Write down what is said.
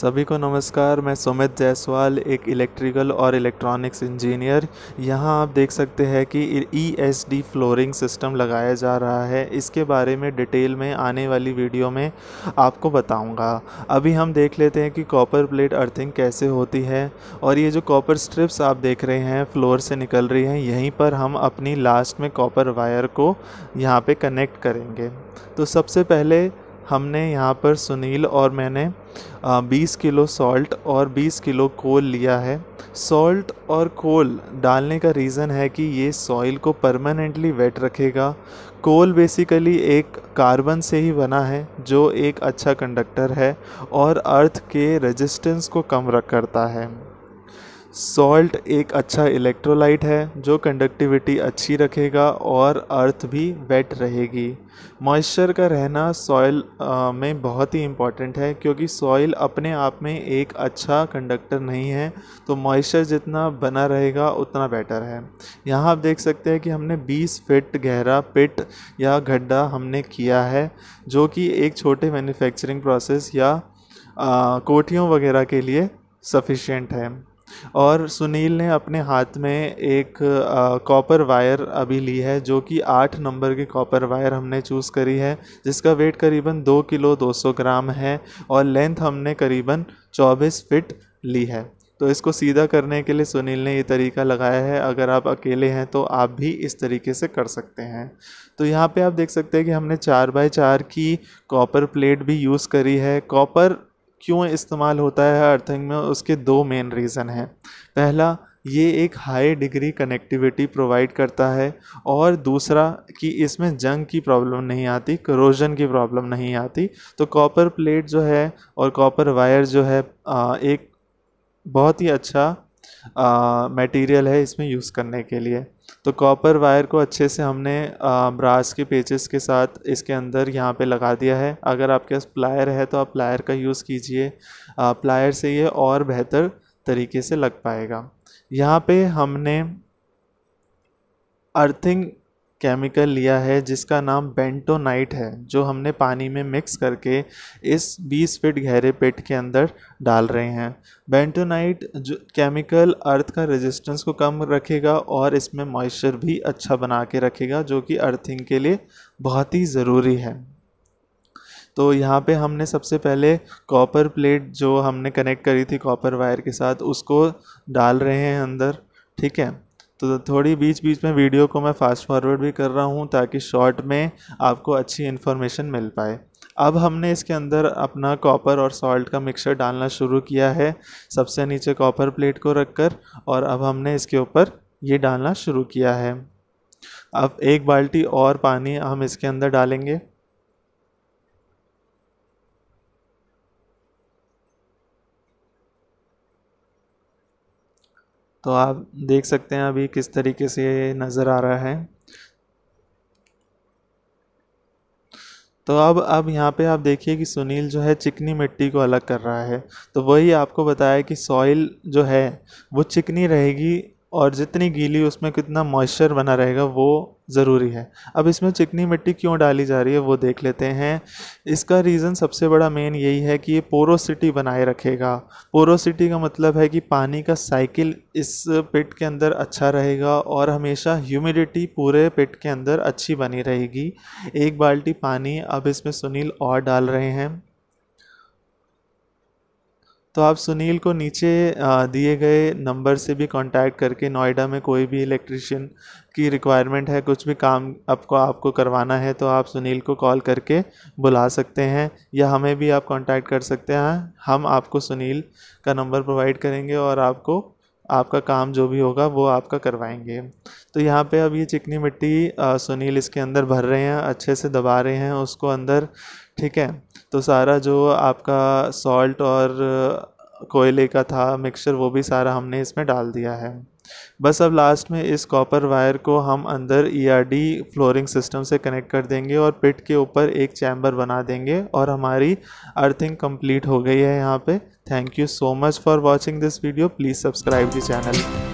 सभी को नमस्कार मैं सुमित जायसवाल एक इलेक्ट्रिकल और इलेक्ट्रॉनिक्स इंजीनियर यहाँ आप देख सकते हैं कि E S D flooring system लगाया जा रहा है इसके बारे में डिटेल में आने वाली वीडियो में आपको बताऊँगा अभी हम देख लेते हैं कि कॉपर प्लेट अर्थिंग कैसे होती है और ये जो कॉपर स्ट्रिप्स आप देख रहे हैं फ्लोर से निकल रही हैं यहीं पर हम अपनी लास्ट में कॉपर वायर को यहाँ पर कनेक्ट करेंगे तो सबसे पहले हमने यहाँ पर सुनील और मैंने 20 किलो सॉल्ट और 20 किलो कोल लिया है सॉल्ट और कोल डालने का रीज़न है कि ये सॉइल को परमानेंटली वेट रखेगा कोल बेसिकली एक कार्बन से ही बना है जो एक अच्छा कंडक्टर है और अर्थ के रेजिस्टेंस को कम रख करता है सॉल्ट एक अच्छा इलेक्ट्रोलाइट है जो कंडक्टिविटी अच्छी रखेगा और अर्थ भी वेट रहेगी मॉइस्चर का रहना सॉइल में बहुत ही इम्पॉर्टेंट है क्योंकि सॉइल अपने आप में एक अच्छा कंडक्टर नहीं है तो मॉइस्चर जितना बना रहेगा उतना बेटर है यहाँ आप देख सकते हैं कि हमने 20 फिट गहरा पिट या गड्ढा हमने किया है जो कि एक छोटे मैन्युफैक्चरिंग प्रोसेस या कोठियों वगैरह के लिए सफिशेंट है और सुनील ने अपने हाथ में एक कॉपर वायर अभी ली है जो कि आठ नंबर की कॉपर वायर हमने चूज़ करी है जिसका वेट करीबन दो किलो दो सौ ग्राम है और लेंथ हमने करीबन चौबीस फिट ली है तो इसको सीधा करने के लिए सुनील ने ये तरीका लगाया है अगर आप अकेले हैं तो आप भी इस तरीके से कर सकते हैं तो यहाँ पे आप देख सकते हैं कि हमने चार बाय चार की कॉपर प्लेट भी यूज़ करी है कॉपर क्यों इस्तेमाल होता है अर्थिंग में उसके दो मेन रीज़न हैं पहला ये एक हाई डिग्री कनेक्टिविटी प्रोवाइड करता है और दूसरा कि इसमें जंग की प्रॉब्लम नहीं आती करोजन की प्रॉब्लम नहीं आती तो कॉपर प्लेट जो है और कॉपर वायर जो है एक बहुत ही अच्छा मटेरियल है इसमें यूज़ करने के लिए तो कॉपर वायर को अच्छे से हमने ब्रास के पेचेस के साथ इसके अंदर यहाँ पे लगा दिया है अगर आपके पास प्लायर है तो आप प्लायर का यूज़ कीजिए प्लायर से ये और बेहतर तरीके से लग पाएगा यहाँ पे हमने अर्थिंग केमिकल लिया है जिसका नाम बेंटोनाइट है जो हमने पानी में मिक्स करके इस 20 फीट गहरे पेट के अंदर डाल रहे हैं बेंटोनाइट जो केमिकल अर्थ का रेजिस्टेंस को कम रखेगा और इसमें मॉइस्चर भी अच्छा बना के रखेगा जो कि अर्थिंग के लिए बहुत ही ज़रूरी है तो यहाँ पे हमने सबसे पहले कॉपर प्लेट जो हमने कनेक्ट करी थी कॉपर वायर के साथ उसको डाल रहे हैं अंदर ठीक है तो थोड़ी बीच बीच में वीडियो को मैं फ़ास्ट फॉरवर्ड भी कर रहा हूँ ताकि शॉर्ट में आपको अच्छी इन्फॉर्मेशन मिल पाए अब हमने इसके अंदर अपना कॉपर और सॉल्ट का मिक्सर डालना शुरू किया है सबसे नीचे कॉपर प्लेट को रखकर और अब हमने इसके ऊपर ये डालना शुरू किया है अब एक बाल्टी और पानी हम इसके अंदर डालेंगे तो आप देख सकते हैं अभी किस तरीके से नज़र आ रहा है तो अब अब यहाँ पे आप देखिए कि सुनील जो है चिकनी मिट्टी को अलग कर रहा है तो वही आपको बताया कि सॉइल जो है वो चिकनी रहेगी और जितनी गीली उसमें कितना मॉइस्चर बना रहेगा वो ज़रूरी है अब इसमें चिकनी मिट्टी क्यों डाली जा रही है वो देख लेते हैं इसका रीज़न सबसे बड़ा मेन यही है कि ये पोरोसिटी बनाए रखेगा पोरोसिटी का मतलब है कि पानी का साइकिल इस पिट के अंदर अच्छा रहेगा और हमेशा ह्यूमिडिटी पूरे पिट के अंदर अच्छी बनी रहेगी एक बाल्टी पानी अब इसमें सुनील और डाल रहे हैं तो आप सुनील को नीचे दिए गए नंबर से भी कांटेक्ट करके नोएडा में कोई भी इलेक्ट्रिशियन की रिक्वायरमेंट है कुछ भी काम आपको आपको करवाना है तो आप सुनील को कॉल करके बुला सकते हैं या हमें भी आप कांटेक्ट कर सकते हैं हम आपको सुनील का नंबर प्रोवाइड करेंगे और आपको आपका काम जो भी होगा वो आपका करवाएंगे तो यहाँ पे अब ये चिकनी मिट्टी सुनील इसके अंदर भर रहे हैं अच्छे से दबा रहे हैं उसको अंदर ठीक है तो सारा जो आपका सॉल्ट और कोयले का था मिक्सचर वो भी सारा हमने इसमें डाल दिया है बस अब लास्ट में इस कॉपर वायर को हम अंदर ईआरडी फ्लोरिंग सिस्टम से कनेक्ट कर देंगे और पिट के ऊपर एक चैम्बर बना देंगे और हमारी अर्थिंग कंप्लीट हो गई है यहाँ पे thank you so much for watching this video please subscribe the channel